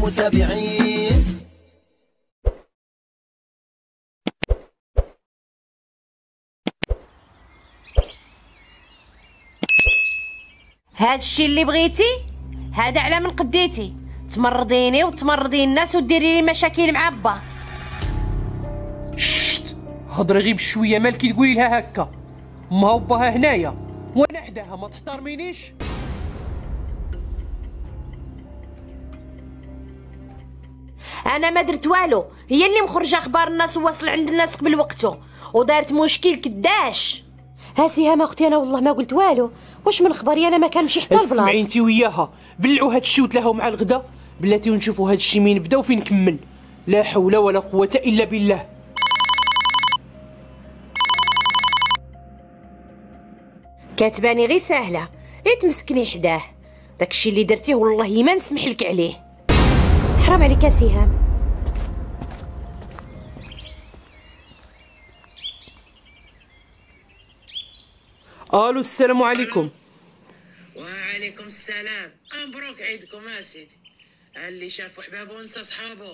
المتابعين هاد الشي اللي بغيتي هذا على من قديتي تمرضيني وتمرضي الناس وديري لي مشاكل مع با شت هضري غير بشويه مالك تقولي لها هكا ما هو باها هنايا وانا حداها ما تحترمينيش انا ما درت والو هي اللي مخرجه اخبار الناس وواصل عند الناس قبل وقته ودارت مشكل كداش ها سهام اختي انا والله ما قلت والو واش من خبري انا ما كنمشي حتى البلاصه اسمعي انت وياها بلعوا هاد الشي وتلاهوا مع الغدا بلاتي ونشوفوا هاد الشي مين بدا وفين كمل لا حول ولا قوه الا بالله كاتباني غير سهله غير إيه حداه داكشي اللي درتيه والله ما نسمح لك عليه أحرم لك سهام ألو السلام عليكم وعليكم السلام مبروك عيدكم أسيدي اللي شاف بابو ونسى صحابو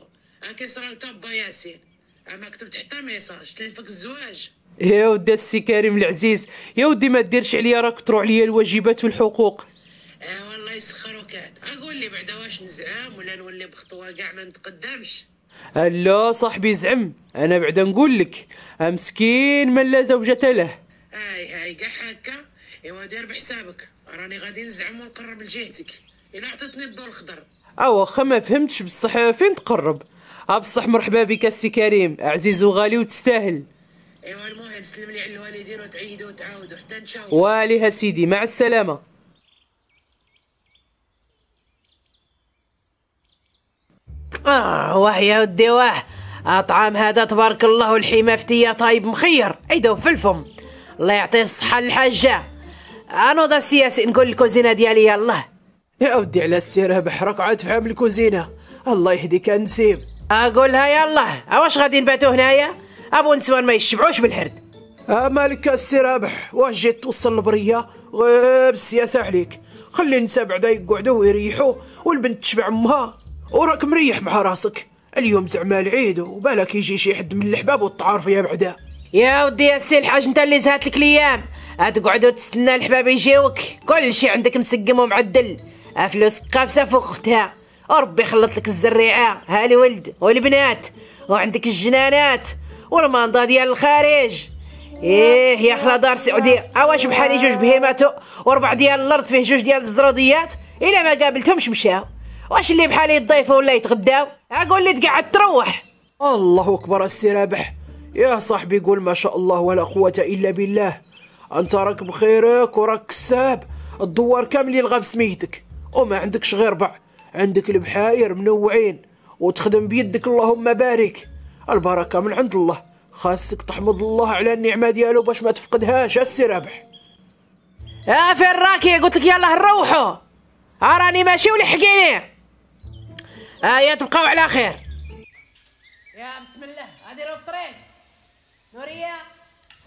صرا الكبة ياسين أما كتبت حتى ميساج تلفك الزواج يا ودي السي كريم العزيز يا ودي ما ديرش عليا راك تروح عليا الواجبات والحقوق أه، يسخروا كان اقول لي بعدا واش نزعم ولا نولي بخطوه كاع ما نتقدمش لا صاحبي زعم انا بعدا نقول لك مسكين من لا زوجة له اي اي كاع هكا ايوا دير بحسابك راني غادي نزعم ونقرب لجهتك الا عطيتني الضوء الخضر اه واخا ما فهمتش بصح فين تقرب اه بصح مرحبا بك السي كريم عزيز وغالي وتستاهل ايوا المهم سلم لي على الوالدين وتعيدوا وتعاودوا حتى نشاو والي سيدي مع السلامه اه واه يا ودي واه اطعام هذا تبارك الله والحيمه فتية طايب مخير ايدو في الفم الله يعطيه الصحة للحاجة انا ذا سياسي نقول الكوزينة ديالي يلاه يا ودي على السيرة بحرك عاد في عام الكوزينة الله يهديك نسيب اقولها يلاه واش غادي نباتو هنايا ابو نسوان ما يشبعوش بالحرد آه، مالك السي رابح واش جيت توصل لبريه غير بالسياسه عليك خلي النساء بعدا يقعدوا ويريحوا والبنت تشبع امها وراك مريح مع راسك اليوم زعما العيد وبالك يجي شي حد من الحباب وتعرف يا بعدا يا ودي يا سي الحاج انت اللي زهات لك الايام هتقعد وتستنى الحباب يجيوك كل شي عندك مسقم ومعدل فلوس قافسه فوق اختها وربي يخلط لك الزريعه ها الولد والبنات وعندك الجنانات والمانضه ديال الخارج ايه يا خلا دار سعوديه اواش بحالي جوج بهيماتو وربع ديال الارض فيه جوج ديال الزراديات الا ما قابلتهمش مشاو واش اللي بحال يضيفوا ولا يتغداو اقول لي تقعد تروح الله اكبر السي رابح يا صاحبي قول ما شاء الله ولا قوه الا بالله انت راك بخيرك وراك كساب الدوار كامل يلغى بسميتك وما عندكش غير ربع عندك البحاير منوعين وتخدم بيدك اللهم بارك البركه من عند الله خاصك تحمد الله على النعمه ديالو باش ما تفقدهاش السي رابح ها آه، فين راكي قلت لك يلاه نروحوا آه، راني ماشي ولحقيني آية آه، تبقاو على خير يا بسم الله غادي راه الطريق نورية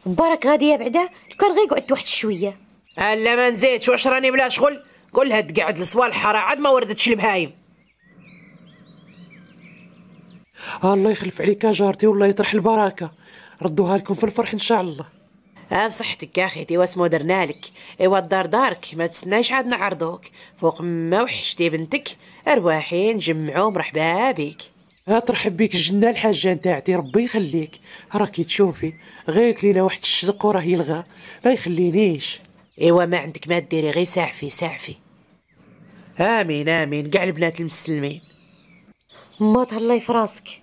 مبارك غادية بعدا كان غير قعدت واحد شوية ألا ما نزيدش واش راني بلا شغل قولها تقعد لصوالح راه عاد ما وردتش البهايم الله يخلف عليك يا جارتي والله يطرح البركه ردوها لكم في الفرح ان شاء الله ها آه، صحتك يا اخي تيوا سمودرنا لك ايوا الدار دارك ما تسناش عاد نعرضوك فوق ما وحشتي بنتك ارواحي نجمعو مرحبا بك ترحب بيك الجنة الحاجة نتاعتي ربي يخليك راكي تشوفي غير كلينا واحد الشدق وراه يلغى ما يخلينيش ايوا ما عندك ما ديري غير ساعفي ساعفي امين امين كاع البنات المسلمين ما تهلاي فراسك راسك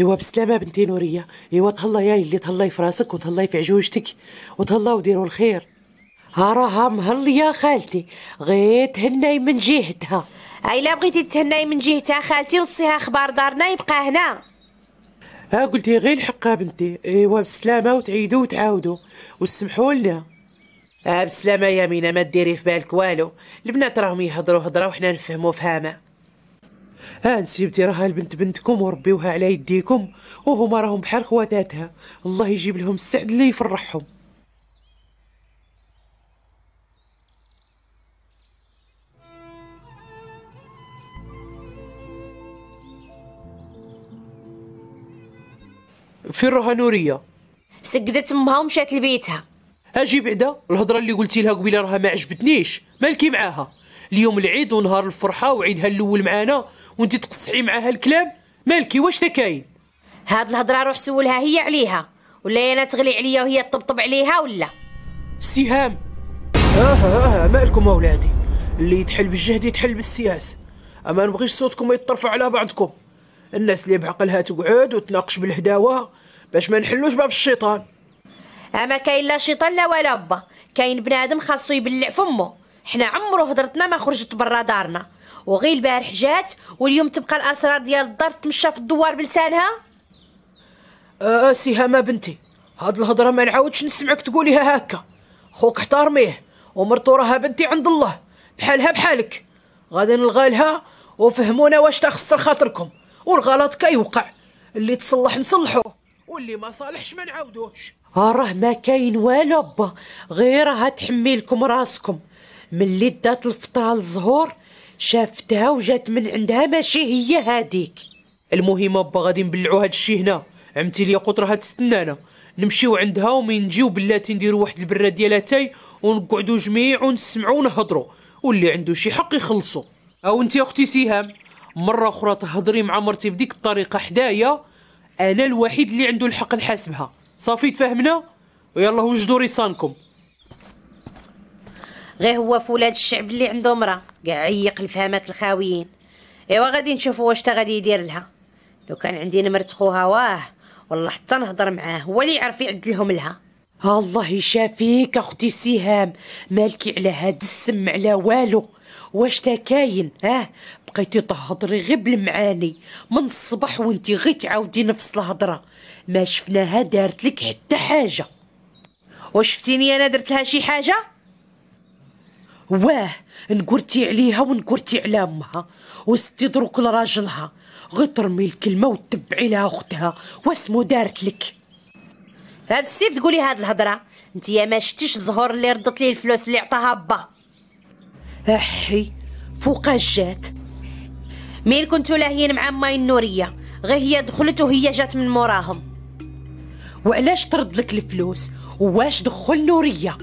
ايوا بسلامه بنتي نوريه ايوا تهلاي يا اللي تهلاي في راسك وتهلاي في عجوجتك وتهلاي وديروا الخير ها مهل مهليه خالتي غير تهناي من جهتها اي لا بغيتي تهناي من جهتها خالتي وصيها اخبار دارنا يبقى هنا ها قلتي غير الحق بنتي ايوا بسلامه وتعيدوا وتعاودوا وسمحوا لنا اه بسلامه يا مينا ما ديري في بالك والو البنات راهم يهضروا هضره وحنا نفهموا فهامه ها نسيبتي راها البنت بنتكم وربيوها على يديكم وهما راهم بحال خواتاتها الله يجيب لهم السعد اللي يفرحهم فين راها نوريه سقدت امها ومشات لبيتها اجي بعدا الهضره اللي قلتي لها قبيله راها ما عجبتنيش مالكي معاها اليوم العيد ونهار الفرحه وعيدها الاول معانا وانت تقصحي معاها الكلام مالكي واش كاين هاد الهضره روح سولها هي عليها ولا انا تغلي عليا وهي تطبطب عليها ولا سهام اه اه, آه مالكم اولادي اللي يتحل بالجهد يتحل بالسياسه اما نبغيش صوتكم يترفع على بعضكم الناس اللي بعقلها تقعد وتناقش بالهداوه باش ما نحلوش باب الشيطان اما كاين لا شيطان لا ولا با كاين بنادم خاصو يبلع فمه حنا عمرو هضرتنا ما خرجت برا دارنا وغير البارح جات واليوم تبقى الاسرار ديال الدار تمشى في الدوار بلسانها آه, أه، سهامه بنتي هاد الهضره ما نعاودش نسمعك تقوليها هكا خوك احترميه ومرتو راها بنتي عند الله بحالها بحالك غادي نلغي لها وفهمونا واش تخسر خاطركم والغلط كيوقع اللي تصلح نصلحوه واللي ما صالحش ما نعاودوش آه، راه ما كاين والو با غير تحمي لكم راسكم ملي دات الفتره للزهور شافتها وجات من عندها ماشي هي هاديك المهم با غادي نبلعو هاد هنا عمتي ليا قطرها تستنانا نمشيو عندها ومن نجيو بلاتي نديرو واحد البره ديال اتاي ونقعدو جميع ونسمعو ونهضرو واللي عنده شي حق يخلصو او انت اختي سهام مره اخرى تهضري مع مرتي بديك الطريقه حدايا انا الوحيد اللي عنده الحق نحاسبها صافي تفاهمنا ويلا وجدوا رصانكم غير هو فولاد الشعب اللي عنده مرا كاع عيق الفهمات الخاويين ايوا غادي نشوفوا واش تا غادي يدير لها لو كان عندي نمرت خوها واه والله حتى نهضر معاه هو اللي يعرف يعدلهم لها الله يشافيك اختي سهام مالكي على هاد السم على والو واش تا كاين اه بقيتي تهضري غير بالمعاني من الصباح وانتي غير تعاودي نفس الهضره ما شفناها دارت لك حتى حاجه وشفتيني انا درت لها شي حاجه واه نكرتي عليها ونكرتي على امها وستي دروك لراجلها غي ترمي الكلمه وتبعي لها اختها واسمو دارت لك هاد السيف تقولي هاد الهضره انت يا ما شتيش زهور اللي ردت لي الفلوس اللي عطاها با احي فوقاش جات مين كنتو لاهين مع ماي النوريه غير هي دخلت وهي جات من موراهم وعلاش ترد لك الفلوس وواش دخل نوريه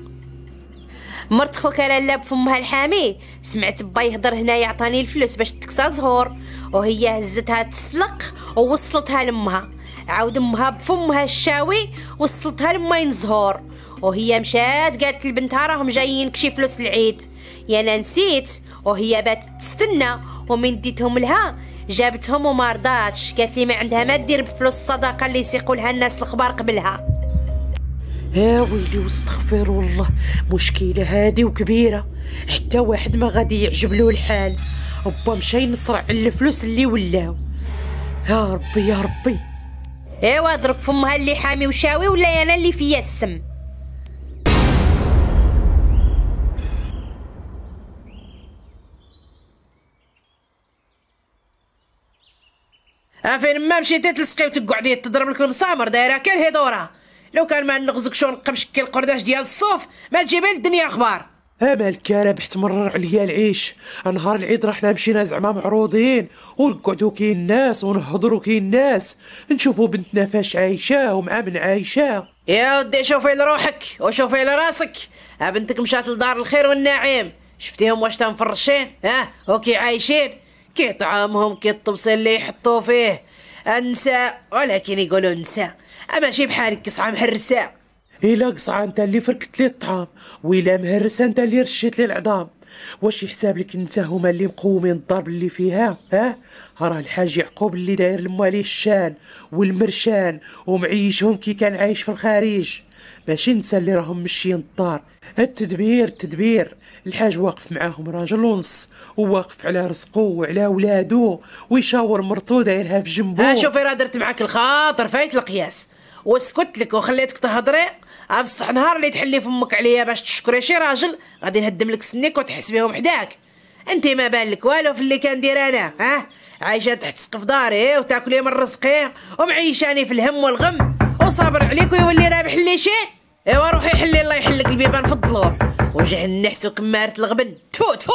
مرت خوك لالا بفمها الحامي سمعت با يهضر هنايا عطاني الفلوس باش تكسى زهور وهي هزتها تسلق ووصلتها لامها عاود امها بفمها الشاوي وصلتها لماين زهور وهي مشات قالت لبنتها راهم جايين كشي فلوس العيد يا يعني نسيت وهي باتت تستنى ومن ديتهم لها جابتهم وما رضاتش قالت لي ما عندها ما دير بفلوس الصدقه اللي سيقولها الناس الخبار قبلها يا ويلي واستغفر الله مشكلة هادي وكبيرة حتى واحد ما غادي يعجب له الحال ربا مشى ينصرع على الفلوس اللي ولاو يا ربي يا ربي ايوا ضرب فمها اللي حامي وشاوي ولا انا اللي فيا السم افين ما مشيتي تلصقي وتقعدي تضرب لك المسامر دايره كان دورها لو كان ما نغزك شون قمش كي القرداش ديال الصوف ما تجيبها الدنيا اخبار اما الكرابح تمرر عليا العيش نهار العيد رحنا مشينا زعما معروضين ونقعدو كي الناس ونهضرو كي الناس نشوفو بنتنا فاش عايشه ومع من عايشه يا ودي شوفي لروحك وشوفي لراسك بنتك مشات لدار الخير والنعيم شفتيهم واش تنفرشين ها وكي عايشين كي طعامهم كي الطبسين اللي يحطوا فيه النساء ولكن يقولوا نساء اما شي بحالك قصعه مهرسه الا قصعه انت اللي فركت لي الطعام ويلا مهرسه انت اللي رشيت لي العظام واش يحساب لك انت هما اللي مقومين الضرب اللي فيها ها راه الحاج يعقوب اللي داير لمو عليه الشان والمرشان ومعيشهم كي كان عايش في الخارج ماشي انت اللي راهم مشيين الدار التدبير التدبير الحاج واقف معاهم راجل ونص وواقف على رزقه وعلى ولادو ويشاور مرتو دايرها في جنبو ها شوفي راه درت معاك الخاطر فايت القياس وسكت لك وخليتك تهضري بصح نهار اللي تحلي فمك عليا باش تشكري شي راجل غادي نهدم لك سنيك وتحس بهم حداك انت ما بالك والو في اللي كندير انا ها عايشه تحت سقف داري وتاكلي من رزقي ومعيشاني في الهم والغم وصابر عليك ويولي رابح لي شي ايوا روحي حلي الله يحلك البيبان في الضلوع وجه النحس وكمارة الغبن تفو تفو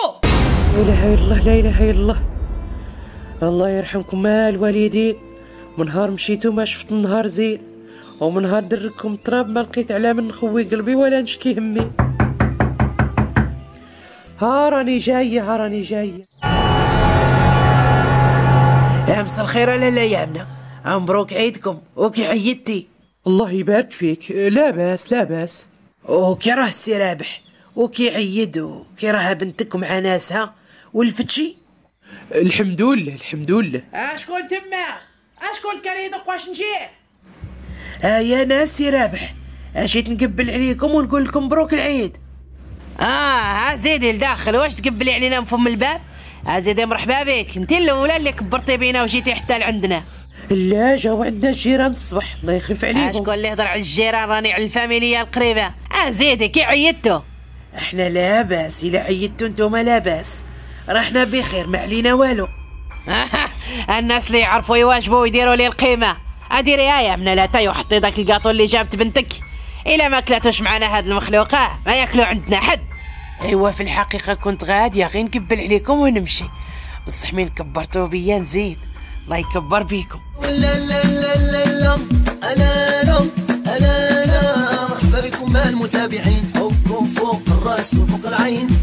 لا اله الا الله لا اله الا الله الله يرحمكم الوالدين من نهار مشيتو ما شفت النهار زين ومن نهار دركم تراب ما لقيت على من خوي قلبي ولا نشكي همي ها راني جايه ها راني جايه يا مس الخير على الأيامنا مبروك عيدكم وكي عيدتي الله يبارك فيك لاباس لاباس وكي راه السي رابح وكي عيد وكي راها بنتك مع ناسها والفتشي الحمد لله الحمد لله اشكون تما اشكون كان يدق واش نجيه آه يا ناس يا رابح اجيت نقبل عليكم ونقول لكم مبروك العيد اه ها زيدي لداخل واش تقبلي يعني علينا من فم الباب ها آه، زيدي مرحبا بك انت الاولى اللي كبرتي بينا وجيتي حتى لعندنا لا جاو عندنا الجيران الصبح الله يخلف آه، عليكم شكون اللي يهضر على الجيران راني على الفاميليه القريبه اه زيدي كي عيدتو احنا لا باس الا عيدتو نتوما لا باس رحنا بخير ما علينا والو الناس اللي يعرفوا يواجبوا ويديروا لي القيمه ادي رعاية من لا يحطي ذاك القاطو اللي جابت بنتك إلا ما كلاتوش معنا هاد المخلوقة ما ياكلو عندنا حد ايوا في الحقيقة كنت غادي غير نكبل عليكم ونمشي بصح مين كبرتو بيا نزيد الله يكبر بيكم لا لا لا لا لا أنا لا لا مرحبا بكم المتابعين حبكم فوق الراس وفوق العين